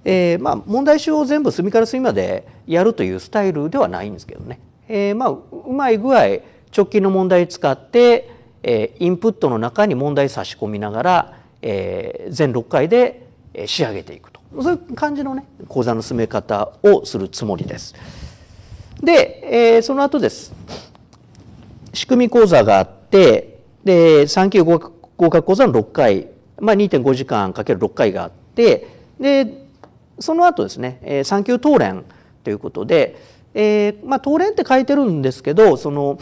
えー、まあ問題集を全部隅から隅までやるというスタイルではないんですけどね、えー、まあうまい具合直近の問題使って、えー、インプットの中に問題差し込みながら、えー、全6回で仕上げていくとそういう感じのね講座の進め方をするつもりです。で、えー、その後です。仕組み講座があって、で、3級合格講座の6回、まあ、2.5時間かける6回があって、で、その後ですね、3級当連ということで、えー、まあ、当連って書いてるんですけど、その、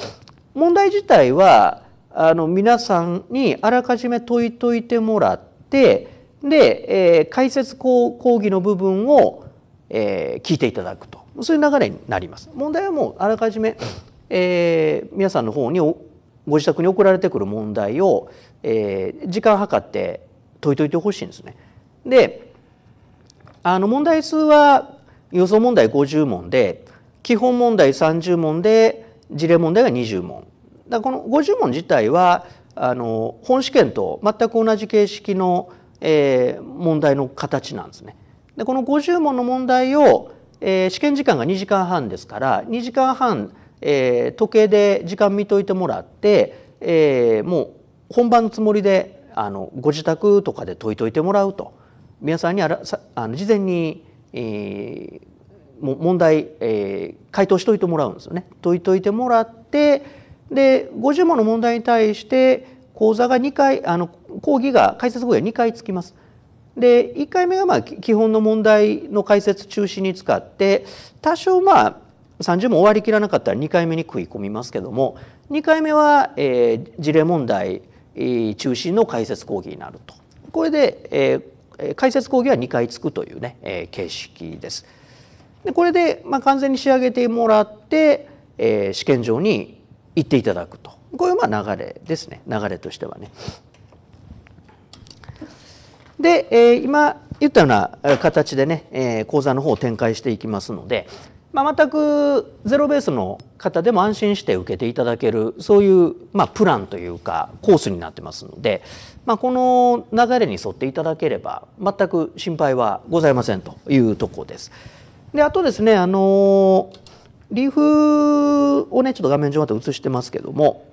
問題自体は、あの、皆さんにあらかじめ解いといてもらって、で、えー、解説講講義の部分を、えー、聞いていただくと。そういう流れになります問題はもうあらかじめ、えー、皆さんの方にご自宅に送られてくる問題を、えー、時間計って解いといてほしいんですね。であの問題数は予想問題50問で基本問題30問で事例問題が20問。だこの50問自体はあの本試験と全く同じ形式の、えー、問題の形なんですね。でこの50問の問題をえー、試験時間が2時間半ですから2時間半、えー、時計で時間見といてもらって、えー、もう本番のつもりであのご自宅とかで解いといてもらうと皆さんにあらあの事前に、えー、も問題、えー、回答しといてもらうんですよね。解いといてもらってで50問の問題に対して講座が2回あの講義が解説講義が2回つきます。で1回目がまあ基本の問題の解説中心に使って多少まあ30問終わりきらなかったら2回目に食い込みますけども2回目は、えー、事例問題中心の解説講義になるとこれで、えー、解説講義は2回つくというね、えー、形式です。でこれで、まあ、完全に仕上げてもらって、えー、試験場に行っていただくとこういうまあ流れですね流れとしてはね。で、えー、今言ったような形でね、えー、講座の方を展開していきますので、まあ、全くゼロベースの方でも安心して受けていただけるそういう、まあ、プランというかコースになってますので、まあ、この流れに沿っていただければ全く心配はございませんというとこです。であとですねあのリーフをねちょっと画面上まで映してますけども、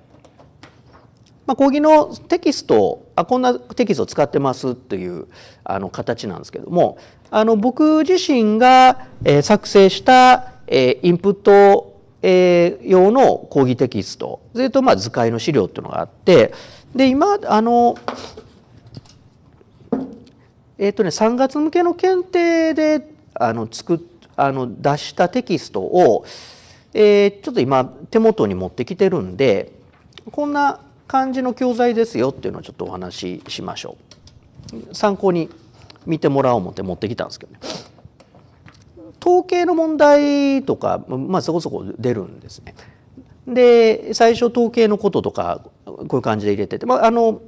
まあ、講義のテキストあこんなテキストを使ってますというあの形なんですけどもあの僕自身が、えー、作成した、えー、インプット、えー、用の講義テキストそれとまあ図解の資料っていうのがあってで今あのえっ、ー、とね3月向けの検定であの作あの出したテキストを、えー、ちょっと今手元に持ってきてるんでこんな漢字の教材ですよっていうのをちょっとお話ししましょう参考に見てもらおう思って持ってきたんですけどね統計の問題とか、まあ、そこそこ出るんですね。で最初統計のこととかこういう感じで入れてて、まあ、あの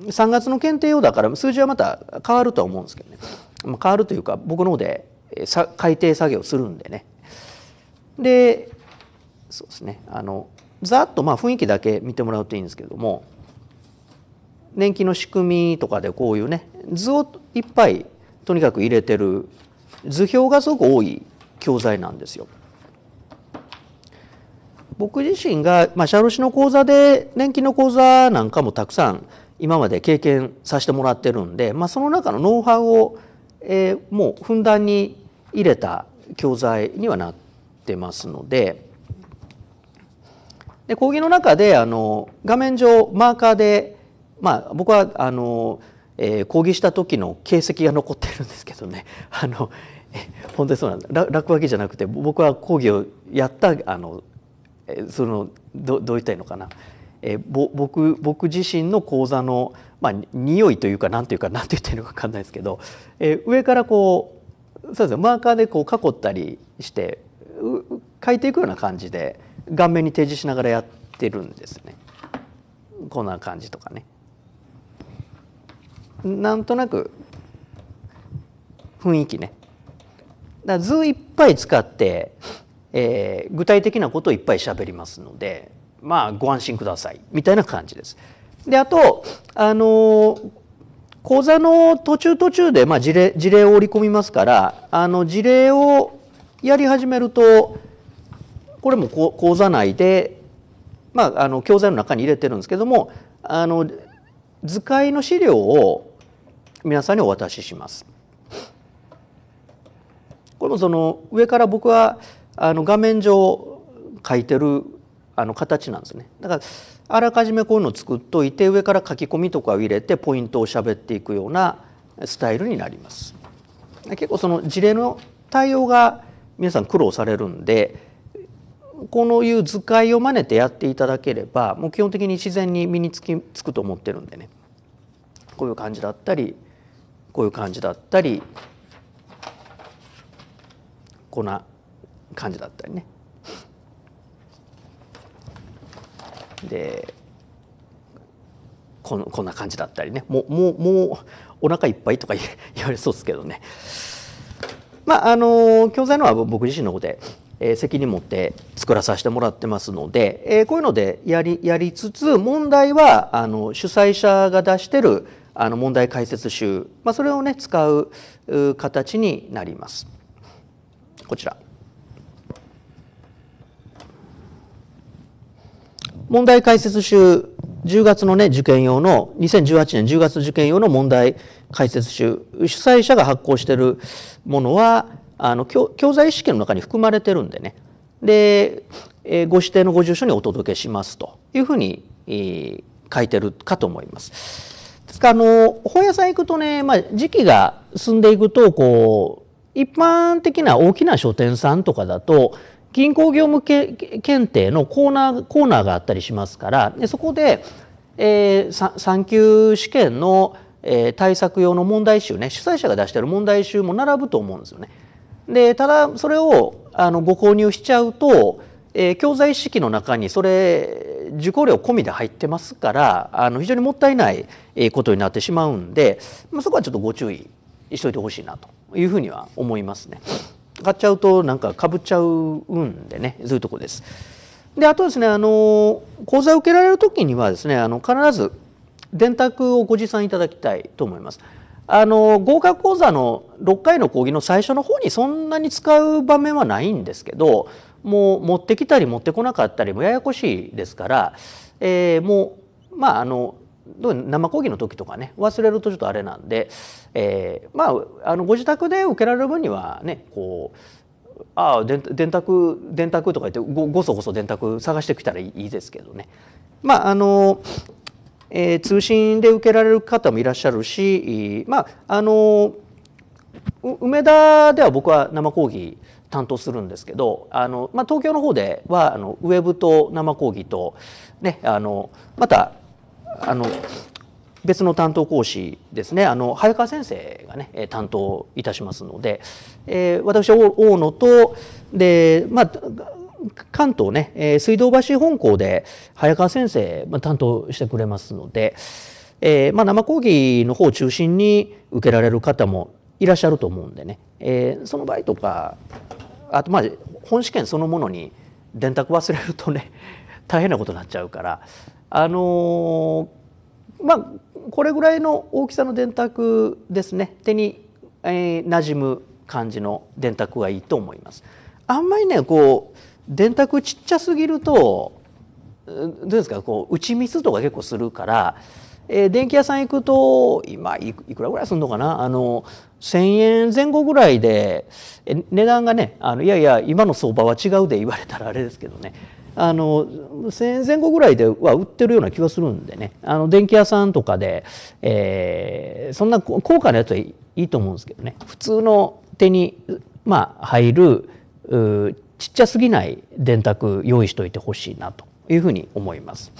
3月の検定用だから数字はまた変わるとは思うんですけどね、ま変わるというか僕の方で改定作業するんでねでそうですねあのざっとまあ雰囲気だけ見てもらうといいんですけども年金の仕組みとかでこういうね図をいっぱいとにかく入れてる図表がすごく多い教材なんですよ。僕自身が、まあ、社労士の講座で年金の講座なんかもたくさん今まで経験させてもらってるんで、まあ、その中のノウハウを、えー、もうふんだんに入れた教材にはなってますので。で講義の中であの画面上マーカーで、まあ、僕はあの、えー、講義した時の形跡が残ってるんですけどね あの本当にそうなん落書きじゃなくて僕は講義をやったあのそのどどう言ったらいいのかな、えー、ぼ僕僕自身の講座の、まあ、匂いというか何というか何と言っていいのか分かんないですけど、えー、上からこうそうです、ね、マーカーでこう囲ったりして書いていくような感じで。顔面に提示しながらやってるんですねこんな感じとかねなんとなく雰囲気ねだ図いっぱい使って、えー、具体的なことをいっぱい喋りますのでまあご安心くださいみたいな感じです。であとあのー、講座の途中途中で、まあ、事例事例を織り込みますからあの事例をやり始めるとこれも講座内で、まあ、あの教材の中に入れてるんですけどもあの図解の資料を皆さんにお渡しします。これもその上から僕はあの画面上書いてるあの形なんですね。だからあらかじめこういうのを作っといて上から書き込みとかを入れてポイントを喋っていくようなスタイルになります。結構その事例の対応が皆さん苦労されるんでこのいう図解を真似てやっていただければもう基本的に自然に身につきつくと思ってるんでねこういう感じだったりこういう感じだったりこんな感じだったりね。でこのこんな感じだったりねもうもうもうお腹いっぱいとか言われそうですけどねまああの教材のは僕自身の方でえ責任持って作らさせてもらってますので、えこういうのでやりやりつつ問題はあの主催者が出してるあの問題解説集、まあ、それをね使う形になります。こちら問題解説集10月のね受験用の2018年10月受験用の問題解説集主催者が発行しているものはあの教材試験の中に含まれてるんでねで、えー、ご指定のご住所にお届けしますというふうに、えー、書いてるかと思います。ですからあの本屋さん行くとね、まあ、時期が進んでいくとこう一般的な大きな書店さんとかだと銀行業務検定のコーナーコーナーがあったりしますからでそこで、えー、3級試験の、えー、対策用の問題集ね主催者が出してる問題集も並ぶと思うんですよね。でただそれをあのご購入しちゃうと、えー、教材式の中にそれ受講料込みで入ってますからあの非常にもったいないことになってしまうんで、まあ、そこはちょっとご注意しといてほしいなというふうには思いますね。買っちゃうとなんかかぶっちゃうんでねそういうとこです。であとですねあの講座を受けられる時にはですねあの必ず電卓をご持参いただきたいと思います。あの合格講座の6回の講義の最初の方にそんなに使う場面はないんですけどもう持ってきたり持ってこなかったりもややこしいですから、えー、もうまああの生講義の時とかね忘れるとちょっとあれなんで、えー、まああのご自宅で受けられる分にはねこうああ電卓電卓とか言ってごごそごそ電卓探してきたらいいですけどねまああのえー、通信で受けられる方もいらっしゃるし、まあ、あの梅田では僕は生講義担当するんですけどあの、まあ、東京の方ではあのウェブと生講義と、ね、あのまたあの別の担当講師ですねあの早川先生がね担当いたしますので、えー、私は大野とで、まあ、関東ね、えー、水道橋本校で早川先生、まあ、担当してくれますので、えーまあ、生講義の方を中心に受けられる方もいらっしゃると思うんでね、えー、その場合とかあとまあ本試験そのものに電卓忘れるとね 大変なことになっちゃうからあのー、まあこれぐらいの大きさの電卓ですね手に、えー、馴染む感じの電卓がいいと思います。あんまりねこう電卓ちっちゃすぎるとどうですかこう打ちミスとか結構するから、えー、電気屋さん行くと今いくらぐらいするのかなあの1,000円前後ぐらいで値段がねあのいやいや今の相場は違うで言われたらあれですけどねあの1,000円前後ぐらいでは売ってるような気がするんでねあの電気屋さんとかで、えー、そんな高価なやつはいいと思うんですけどね普通の手に、まあ、入るちっちゃすぎない電卓用意しおいてほしいなというふうに思います。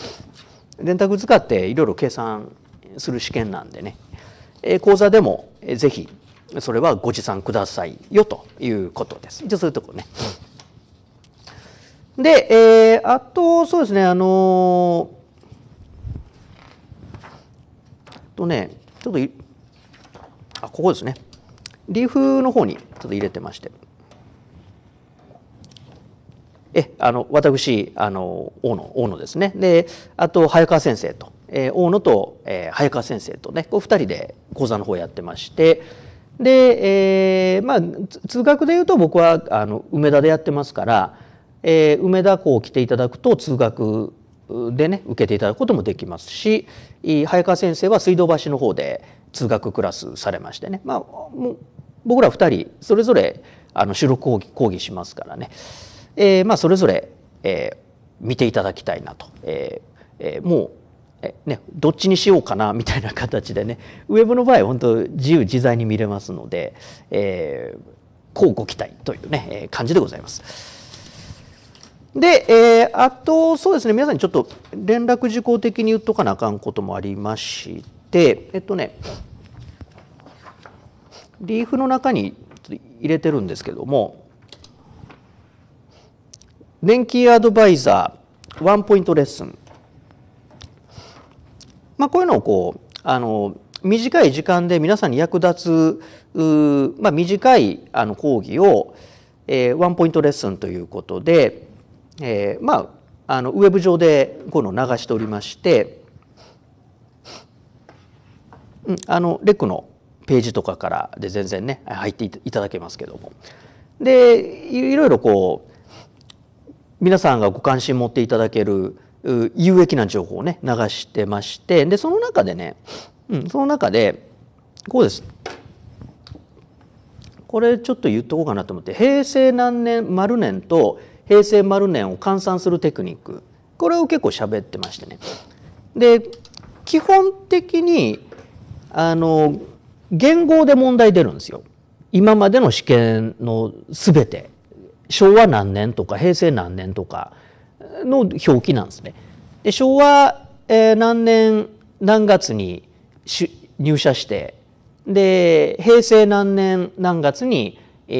電卓使っていろいろ計算する試験なんでね、え講座でも是非それはご持参くださいよということです。一応そういうとこね。で、えー、あとそうですねあのー、とねちょっとあここですねリーフの方にちょっと入れてましてえあの私あの大野大野ですねであと早川先生と、えー、大野と、えー、早川先生とねこう2人で講座の方やってましてで、えー、まあ通学でいうと僕はあの梅田でやってますから、えー、梅田校来ていただくと通学でね受けていただくこともできますし早川先生は水道橋の方で通学クラスされましてね、まあ、もう僕ら2人それぞれあの講義講義しますからね。えー、まあ、それぞれ、え見ていただきたいなと、ええもうえね、どっちにしようかなみたいな形でね ウェブの場合は本当自由自在に見れますので、えー、こうご期待というね、えー、感じでございます。で、えー、あとそうですね皆さんにちょっと連絡事項的に言っとかなあかんこともありましてえっとねリーフの中に入れてるんですけども年金アドバイザーワンポイントレッスン、まあ、こういうのをこうあの短い時間で皆さんに役立つ、まあ、短いあの講義を、えー、ワンポイントレッスンということで、えー、まああのウェブ上でこういうのを流しておりまして、うん、あのレックのページとかからで全然ね入っていただけますけどもでいろいろこう皆さんがご関心持っていただける有益な情報をね流してましてでその中でね、うん、その中でこうですこれちょっと言っとこうかなと思って平成何年丸年と平成丸年を換算するテクニックこれを結構喋ってましてねで基本的にあの言語で問題出るんですよ今までの試験の全て昭和何年とか平成何年とかの表記なんですね。で昭和、何年何月に入社してで平成何年何月に、え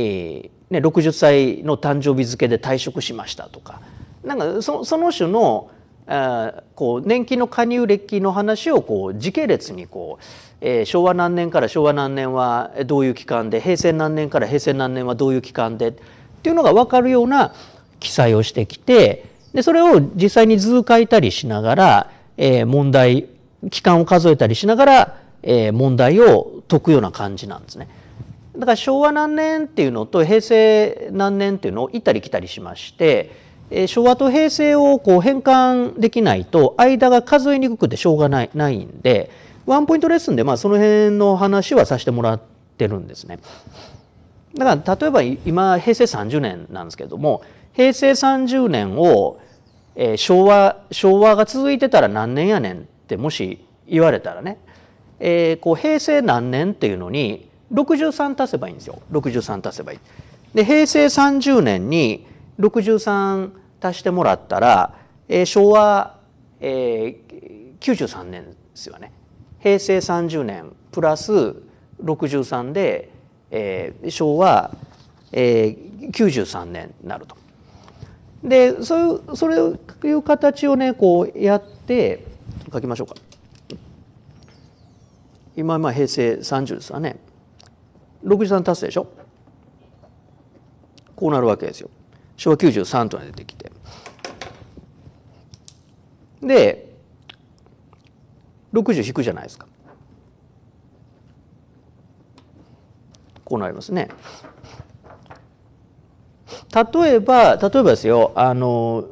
ーね、60歳の誕生日付で退職しましたとかなんかそその種のあこう年金の加入歴の話をこう時系列にこう、えー、昭和何年から昭和何年はどういう期間で平成何年から平成何年はどういう期間で。っていうのが分かるような記載をしてきてでそれを実際に図書いたりしながら、えー、問題期間を数えたりしながら、えー、問題を解くような感じなんですね。だから昭和何年っていうのと平成何年っていうのを行ったり来たりしまして、えー、昭和と平成をこう変換できないと間が数えにくくてしょうがないないんでワンポイントレッスンでまあその辺の話はさせてもらってるんですね。だから例えば今平成30年なんですけども平成30年を、えー、昭和昭和が続いてたら何年やねんってもし言われたらね、えー、こう平成何年っていうのに63足せばいいんですよ63足せばいい。で平成30年に63足してもらったら、えー、昭和、えー、93年ですよね。平成30年プラス63でえー、昭和、えー、93年になると。でそういうそういう形をねこうやって書きましょうか。今まあ平成30ですわね63達つでしょこうなるわけですよ昭和93と出てきてで60引くじゃないですかこうなりますね。例えば例えばですよあの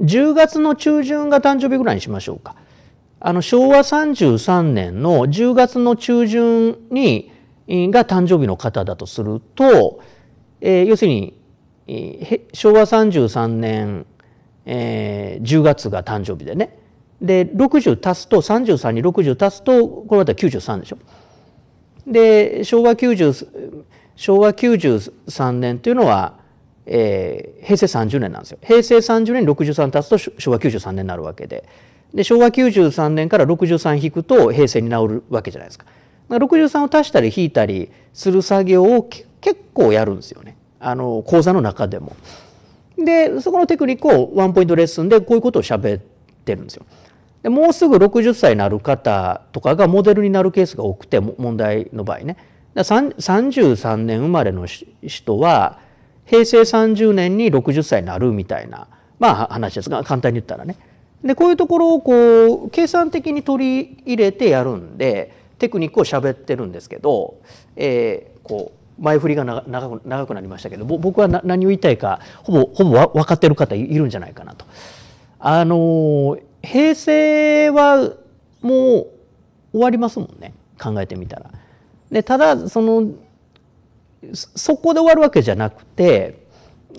10月の中旬が誕生日ぐらいにしましょうか。あの昭和33年の10月の中旬にが誕生日の方だとすると、えー、要するに、えー、昭和33年、えー、10月が誕生日でねで60足すと33に60足すとこの辺り93でしょ。で昭和90昭和93年というのは、えー、平成30年なんですよ平成30年63足つと昭和93年になるわけでで昭和93年から63引くと平成に治るわけじゃないですかか63を足したり引いたりする作業を結構やるんですよねあの講座の中でも。でそこのテクニックをワンポイントレッスンでこういうことをしゃべってるんですよ。でもうすぐ60歳になる方とかがモデルになるケースが多くて問題の場合ね33年生まれの人は平成30年に60歳になるみたいな、まあ、話ですが簡単に言ったらねでこういうところをこう計算的に取り入れてやるんでテクニックを喋ってるんですけど、えー、こう前振りが長く長くなりましたけど僕は何を言いたいかほぼほぼ分かってる方いるんじゃないかなと。あのー平成はもう終わりますもんね考えてみたら。でただそのそこで終わるわけじゃなくて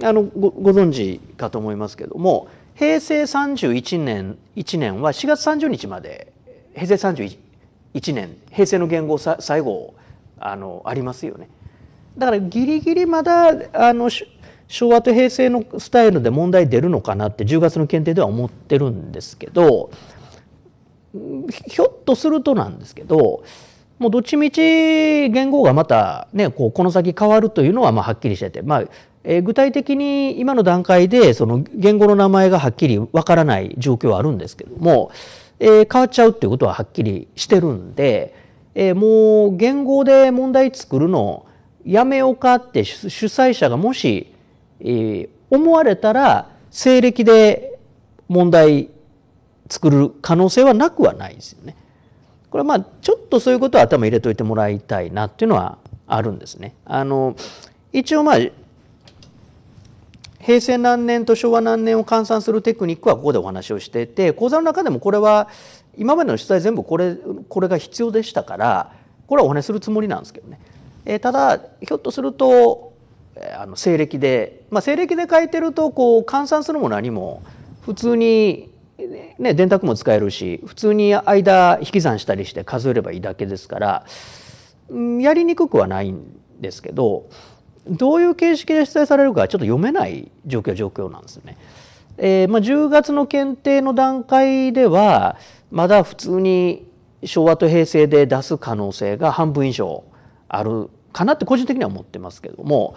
あのごご存知かと思いますけども平成31年1年は4月30日まで平成31年平成の元号最後あのありますよね。だからギリギリまだあの昭和と平成のスタイルで問題出るのかなって10月の検定では思ってるんですけどひょっとするとなんですけどもうどっちみち言語がまた、ね、こうこの先変わるというのはまあはっきりしてて、まあえー、具体的に今の段階でその言語の名前がはっきりわからない状況はあるんですけども、えー、変わっちゃうっていうことははっきりしてるんで、えー、もう言語で問題作るのやめようかって主催者がもしえ思われたら西暦で問題作る可能性はなくはないですよね。これはまあちょっとそういうことは頭入れといてもらいたいなっていうのはあるんですね。あの一応まあ平成何年と昭和何年を換算するテクニックはここでお話をしていて講座の中でもこれは今までの取材全部これこれが必要でしたからこれはお話するつもりなんですけどね。えただひょっとするとあの西暦で、まあ、西暦で書いてるとこう換算するも何も普通に、ね、電卓も使えるし普通に間引き算したりして数えればいいだけですから、やりにくくはないんですけどどういう形式で出題されるかちょっと読めない状況状況なんですね。えーまあ、10月の検定の段階ではまだ普通に昭和と平成で出す可能性が半分以上あるかなって個人的には思ってますけども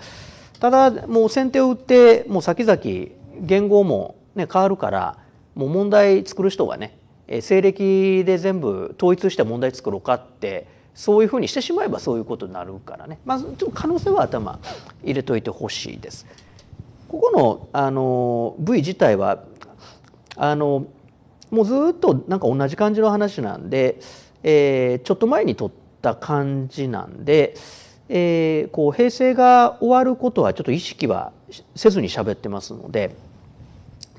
ただもう先手を打ってもう先々言語も、ね、変わるからもう問題作る人がね西暦で全部統一して問題作ろうかってそういうふうにしてしまえばそういうことになるからね、まあ、ちょっと可能性は頭入れといてほしいです。ここのあの V 自体はあのもうずっとなんか同じ感じの話なんで、えー、ちょっと前に撮った感じなんで。えー、こう平成が終わることはちょっと意識はせずに喋ってますので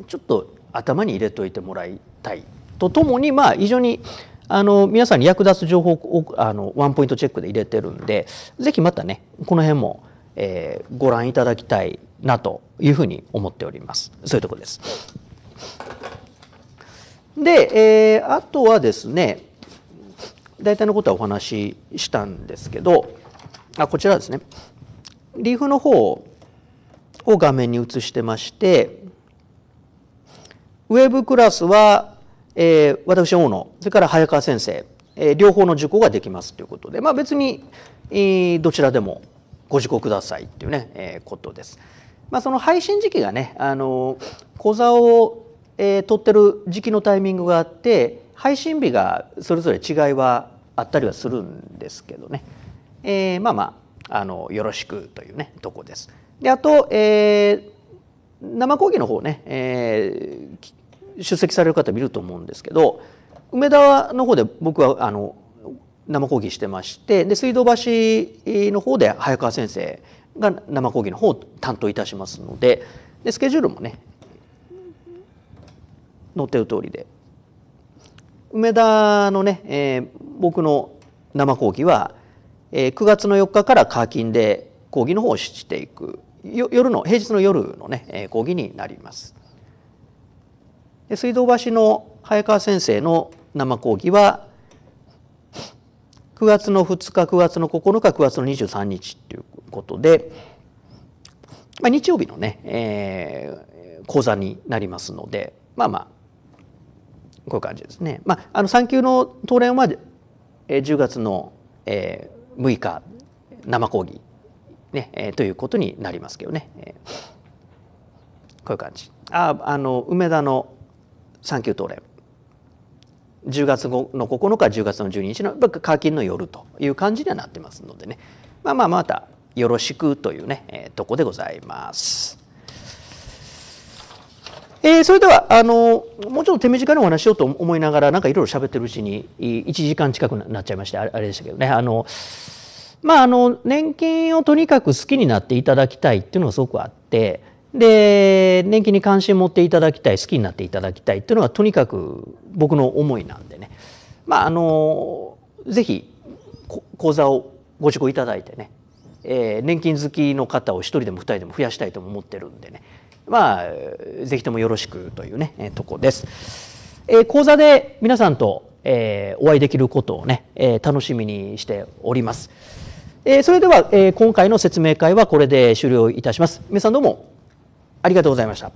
ちょっと頭に入れといてもらいたいとともにまあ非常にあの皆さんに役立つ情報をあのワンポイントチェックで入れてるんで是非またねこの辺も、えー、ご覧いただきたいなというふうに思っておりますそういうとこです。で、えー、あとはですね大体のことはお話ししたんですけどあこちらですねリーフの方を画面に映してましてウェブクラスは、えー、私大野それから早川先生、えー、両方の受講ができますということで、まあ、別に、えー、どちらでもご受講くださいっていうね、えー、ことです。まあ、その配信時期がねあの講座を、えー、取ってる時期のタイミングがあって配信日がそれぞれ違いはあったりはするんですけどね。えー、まあまああのよろしくというねとこです。であと、えー、生講義の方ね、えー、出席される方見ると思うんですけど梅田の方で僕はあの生講義してましてで水道橋の方で早川先生が生講義の方を担当いたしますのででスケジュールもね載ってる通りで梅田のね、えー、僕の生講義はえー、9月の4日から課金で講義の方をしていく夜の平日の夜のね、えー、講義になります。で水道橋の早川先生の生講義は9月の2日9月の9日9月の23日ということで、まあ、日曜日のね、えー、講座になりますのでまあまあこういう感じですね。まあ、あの産休の当連は、え10月の、え6日生講義、ねえー、ということになりますけどね、えー、こういう感じああの梅田の産休東連10月の9日10月の12日の課金の夜という感じにはなってますのでねまあまあまたよろしくというね、えー、とこでございます。えー、それではあのもうちょっと手短にお話しようと思いながらなんかいろいろ喋ってるうちに1時間近くなっちゃいましてあれでしたけどねあのまああの年金をとにかく好きになっていただきたいっていうのがすごくあってで年金に関心を持っていただきたい好きになっていただきたいっていうのがとにかく僕の思いなんでねまああのぜひ講座をご受講いただいてね、えー、年金好きの方を1人でも2人でも増やしたいと思ってるんでねまあ、ぜひともよろしくというね、えとこです。えー、講座で皆さんと、えー、お会いできることをね、えー、楽しみにしております。えそれでは、え今回の説明会はこれで終了いたします。皆さんどうもありがとうございました。